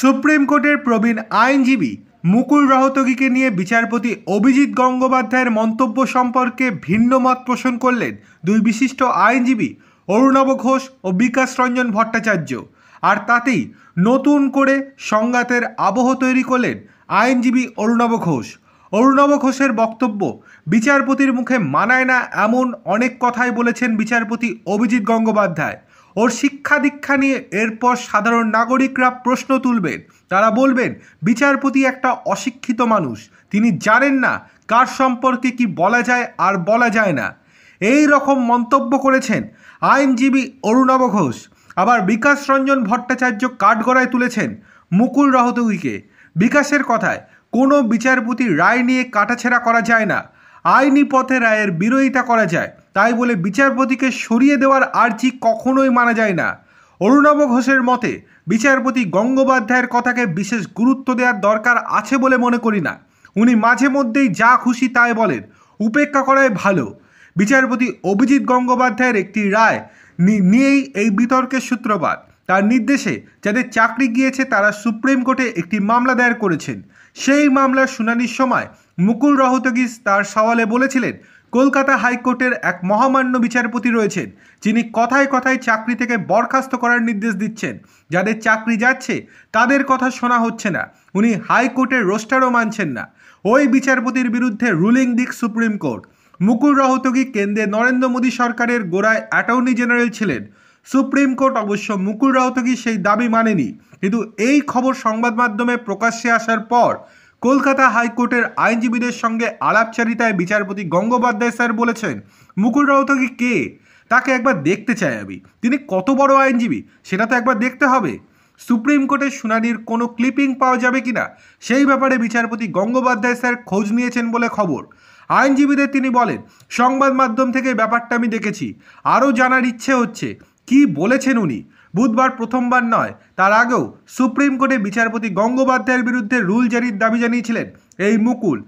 supreme কোর্টের প্রবীণ আইনজীবী মুকুল রহতগিকে নিয়ে বিচারপতি অভিজিৎ গঙ্গোপাধ্যায়ের মন্তব্য সম্পর্কে ভিন্ন মত পোষণ করলেন দুই বিশিষ্ট আইনজীবী অরুণব ঘোষ ও বিকাশ রঞ্জন ভট্টাচার্য আর তাতেই নতুন করে সংঘাতের আবহ তৈরি করলেন আইনজীবী অরুণব ঘোষ অরুণব ঘোষের বক্তব্য বিচারপতির মুখে মানায় না এমন অনেক কথাই বলেছেন বিচারপতি অভিজিৎ গঙ্গোপাধ্যায় ওর শিক্ষা দীক্ষা নিয়ে এরপর সাধারণ নাগরিকরা প্রশ্ন তুলবেন তারা বলবেন বিচারপতি একটা অশিক্ষিত মানুষ তিনি জানেন না কার সম্পর্কে কি বলা যায় আর বলা যায় না এই রকম মন্তব্য করেছেন আইনজীবী অরুণব ঘোষ আবার বিকাশ রঞ্জন ভট্টাচার্য কাঠগড়ায় তুলেছেন মুকুল রহতগীকে বিকাশের কথায় কোনো বিচারপতির রায় নিয়ে কাটাছেড়া করা যায় না আইনি পথে রায়ের বিরোধিতা করা যায় তাই বলে বিচারপতিকে সরিয়ে দেওয়ার আর্জি কখনোই মানা যায় না অরুণাব ঘোষের মতে বিচারপতি গঙ্গোপাধ্যায়ের কথাকে বিশেষ গুরুত্ব দেওয়ার দরকার আছে বলে মনে করি না উনি মাঝে মধ্যেই যা খুশি তাই বলেন উপেক্ষা করাই ভালো বিচারপতি অভিজিৎ গঙ্গোপাধ্যায়ের একটি রায় নিয়েই এই বিতর্কের সূত্রপাত তার নির্দেশে যাদের চাকরি গিয়েছে তারা সুপ্রিম কোর্টে একটি মামলা দায়ের করেছেন সেই মামলার শুনানির সময় মুকুল রহতগিস তার সওয়ালে বলেছিলেন কলকাতা হাইকোর্টের এক মহামান্য বিচারপতি রয়েছেন যিনি কথায় কথায় চাকরি থেকে বরখাস্ত করার নির্দেশ দিচ্ছেন যাদের চাকরি যাচ্ছে তাদের কথা শোনা হচ্ছে না উনি হাইকোর্টের রোস্টারও মানছেন না ওই বিচারপতির বিরুদ্ধে রুলিং দিক সুপ্রিম কোর্ট মুকুল রহতগি কেন্দ্রে নরেন্দ্র মোদী সরকারের গোড়ায় অ্যাটর্নি জেনারেল ছিলেন সুপ্রিম কোর্ট অবশ্য মুকুল রাউতকি সেই দাবি মানেনি কিন্তু এই খবর সংবাদ মাধ্যমে প্রকাশ্যে আসার পর কলকাতা হাইকোর্টের আইনজীবীদের সঙ্গে আলাপচারিতায় বিচারপতি গঙ্গোপাধ্যায় স্যার বলেছেন মুকুল রাউতকি কে তাকে একবার দেখতে চাই আমি তিনি কত বড় আইনজীবী সেটা তো একবার দেখতে হবে সুপ্রিম কোর্টের শুনানির কোনো ক্লিপিং পাওয়া যাবে কি না সেই ব্যাপারে বিচারপতি গঙ্গোপাধ্যায় স্যার খোঁজ নিয়েছেন বলে খবর আইনজীবীদের তিনি বলেন সংবাদ মাধ্যম থেকে ব্যাপারটা আমি দেখেছি আরও জানার ইচ্ছে হচ্ছে কি বলেছেন উনি বুধবার প্রথমবার নয় তার আগেও সুপ্রিম কোর্টে বিচারপতি গঙ্গোপাধ্যায়ের বিরুদ্ধে রুল জারির দাবি জানিয়েছিলেন এই মুকুল